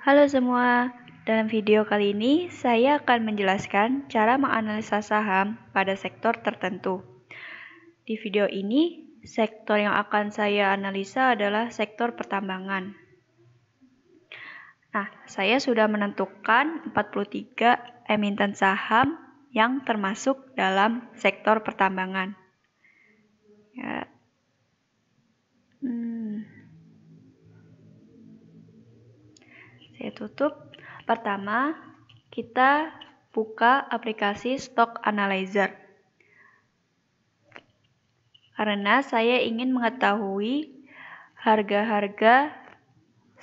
Halo semua, dalam video kali ini saya akan menjelaskan cara menganalisa saham pada sektor tertentu. Di video ini, sektor yang akan saya analisa adalah sektor pertambangan. Nah, saya sudah menentukan 43 emiten saham yang termasuk dalam sektor pertambangan. Ya, Saya tutup. Pertama, kita buka aplikasi Stock Analyzer. Karena saya ingin mengetahui harga-harga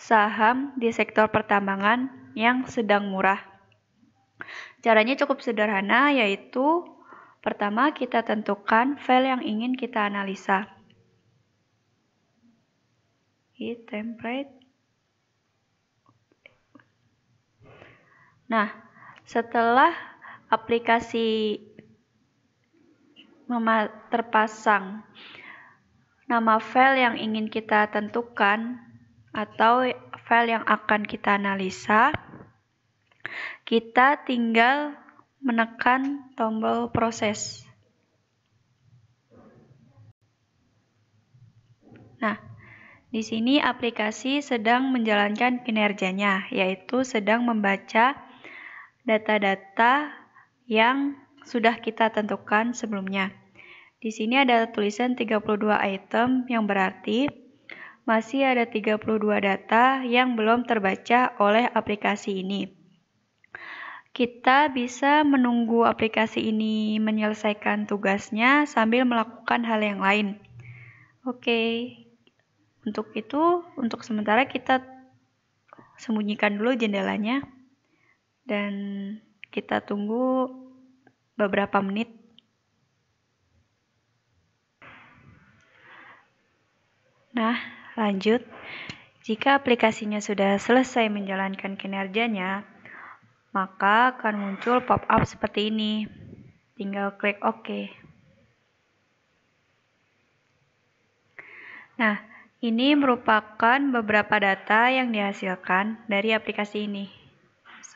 saham di sektor pertambangan yang sedang murah. Caranya cukup sederhana, yaitu pertama kita tentukan file yang ingin kita analisa. Hit template. Nah, setelah aplikasi terpasang, nama file yang ingin kita tentukan atau file yang akan kita analisa, kita tinggal menekan tombol proses. Nah, di sini aplikasi sedang menjalankan kinerjanya, yaitu sedang membaca data-data yang sudah kita tentukan sebelumnya. Di sini ada tulisan 32 item yang berarti masih ada 32 data yang belum terbaca oleh aplikasi ini. Kita bisa menunggu aplikasi ini menyelesaikan tugasnya sambil melakukan hal yang lain. Oke, untuk itu, untuk sementara kita sembunyikan dulu jendelanya dan kita tunggu beberapa menit. Nah, lanjut. Jika aplikasinya sudah selesai menjalankan kinerjanya, maka akan muncul pop-up seperti ini. Tinggal klik OK. Nah, ini merupakan beberapa data yang dihasilkan dari aplikasi ini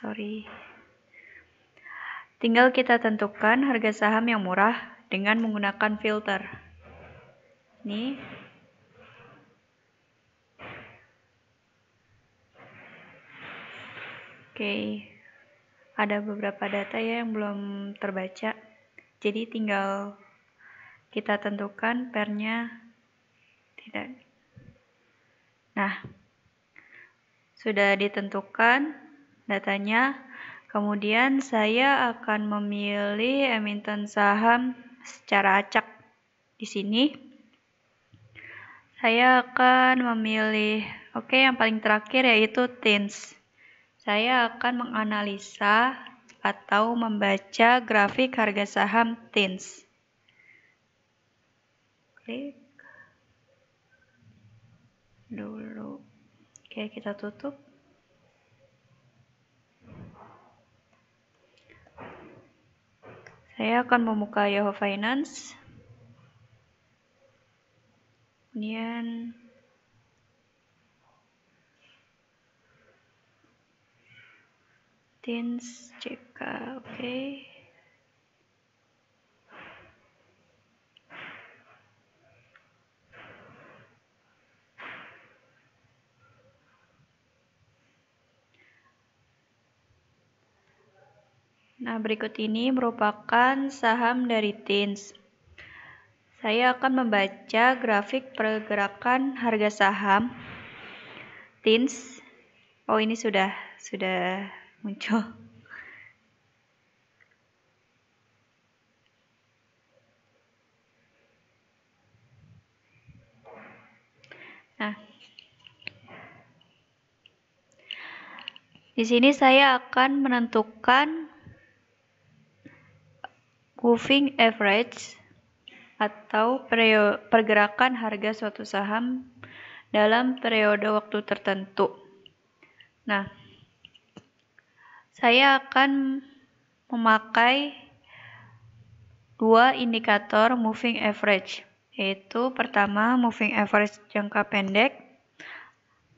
sorry. Tinggal kita tentukan harga saham yang murah dengan menggunakan filter. Nih. Oke. Ada beberapa data ya yang belum terbaca. Jadi tinggal kita tentukan pernya tidak. Nah, sudah ditentukan datanya. Kemudian saya akan memilih emiten saham secara acak di sini. Saya akan memilih, oke okay, yang paling terakhir yaitu TINS. Saya akan menganalisa atau membaca grafik harga saham TINS. Klik dulu. Oke, kita tutup. Saya akan membuka Yahoo Finance. Kemudian Tins CK, oke. Okay. Nah, berikut ini merupakan saham dari TINS. Saya akan membaca grafik pergerakan harga saham TINS. Oh, ini sudah sudah muncul. Nah, di sini saya akan menentukan Moving Average atau pergerakan harga suatu saham dalam periode waktu tertentu. Nah, saya akan memakai dua indikator moving average, yaitu pertama moving average jangka pendek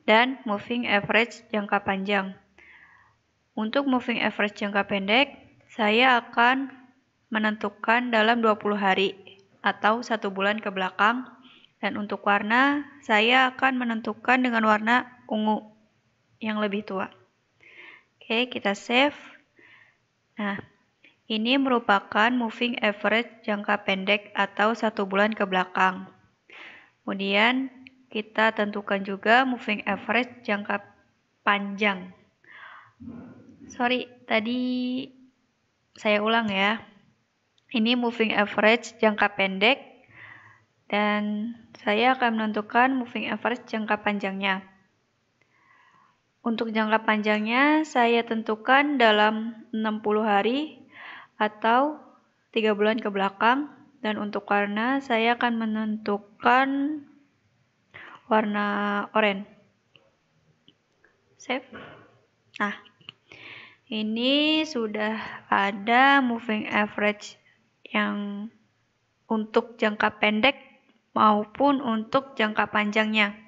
dan moving average jangka panjang. Untuk moving average jangka pendek, saya akan menentukan dalam 20 hari atau satu bulan ke belakang. Dan untuk warna, saya akan menentukan dengan warna ungu yang lebih tua. Oke, kita save. Nah, ini merupakan moving average jangka pendek atau satu bulan ke belakang. Kemudian, kita tentukan juga moving average jangka panjang. Sorry, tadi saya ulang ya. Ini moving average jangka pendek dan saya akan menentukan moving average jangka panjangnya. Untuk jangka panjangnya saya tentukan dalam 60 hari atau 3 bulan ke belakang dan untuk warna saya akan menentukan warna oranye. Save. Nah, ini sudah ada moving average yang untuk jangka pendek maupun untuk jangka panjangnya.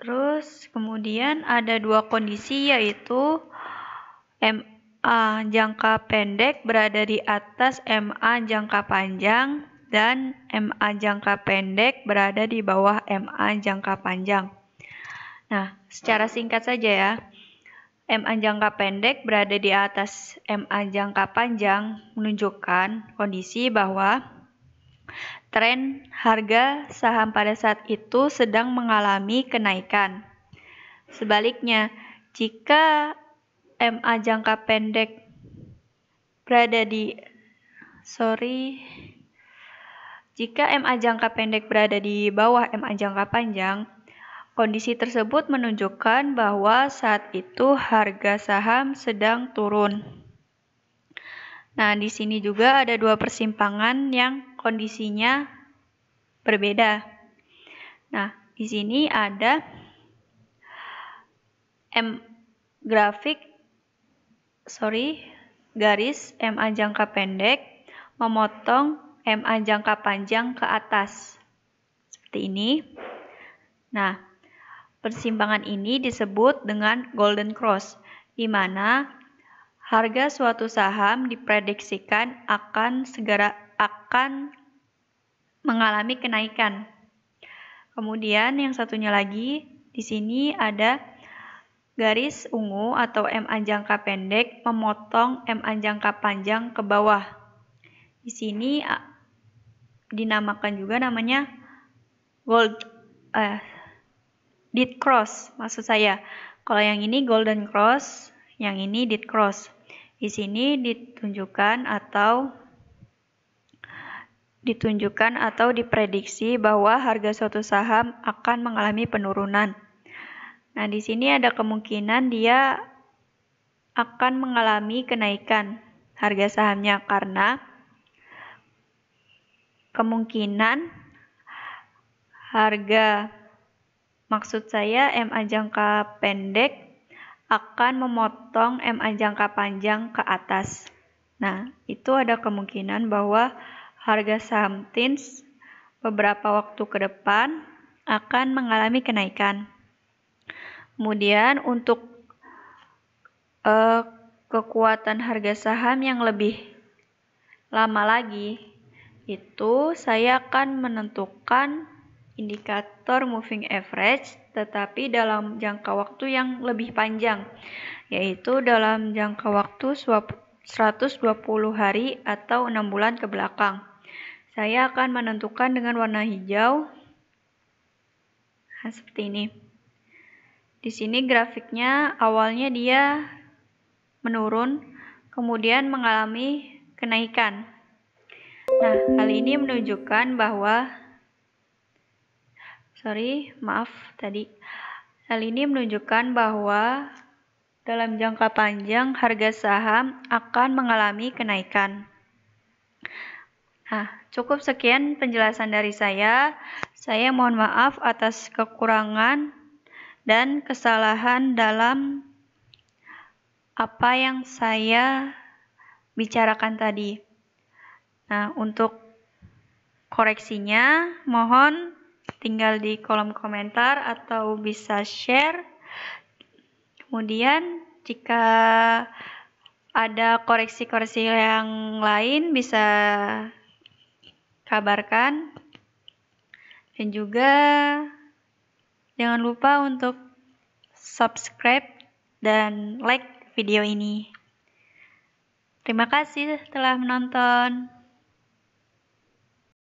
Terus kemudian ada dua kondisi yaitu MA jangka pendek berada di atas MA jangka panjang dan MA jangka pendek berada di bawah MA jangka panjang. Nah, secara singkat saja ya. MA jangka pendek berada di atas MA jangka panjang menunjukkan kondisi bahwa tren harga saham pada saat itu sedang mengalami kenaikan. Sebaliknya, jika MA jangka pendek berada di sorry jika MA jangka pendek berada di bawah MA jangka panjang, Kondisi tersebut menunjukkan bahwa saat itu harga saham sedang turun. Nah, di sini juga ada dua persimpangan yang kondisinya berbeda. Nah, di sini ada M grafik sorry garis MA jangka pendek memotong MA jangka panjang ke atas. Seperti ini. Nah, Persimpangan ini disebut dengan golden cross, di mana harga suatu saham diprediksikan akan segera akan mengalami kenaikan. Kemudian yang satunya lagi, di sini ada garis ungu atau MA jangka pendek memotong MA jangka panjang ke bawah. Di sini dinamakan juga namanya gold eh did cross maksud saya. Kalau yang ini golden cross, yang ini did cross. Di sini ditunjukkan atau ditunjukkan atau diprediksi bahwa harga suatu saham akan mengalami penurunan. Nah, di sini ada kemungkinan dia akan mengalami kenaikan harga sahamnya karena kemungkinan harga Maksud saya MA jangka pendek akan memotong MA jangka panjang ke atas. Nah, itu ada kemungkinan bahwa harga saham TINS beberapa waktu ke depan akan mengalami kenaikan. Kemudian untuk eh, kekuatan harga saham yang lebih lama lagi, itu saya akan menentukan indikator moving average tetapi dalam jangka waktu yang lebih panjang yaitu dalam jangka waktu 120 hari atau 6 bulan ke belakang. Saya akan menentukan dengan warna hijau nah, seperti ini. Di sini grafiknya awalnya dia menurun, kemudian mengalami kenaikan. Nah, hal ini menunjukkan bahwa sorry, maaf tadi. Hal ini menunjukkan bahwa dalam jangka panjang harga saham akan mengalami kenaikan. Nah, cukup sekian penjelasan dari saya. Saya mohon maaf atas kekurangan dan kesalahan dalam apa yang saya bicarakan tadi. Nah, untuk koreksinya mohon tinggal di kolom komentar atau bisa share. Kemudian jika ada koreksi-koreksi yang lain bisa kabarkan. Dan juga jangan lupa untuk subscribe dan like video ini. Terima kasih telah menonton.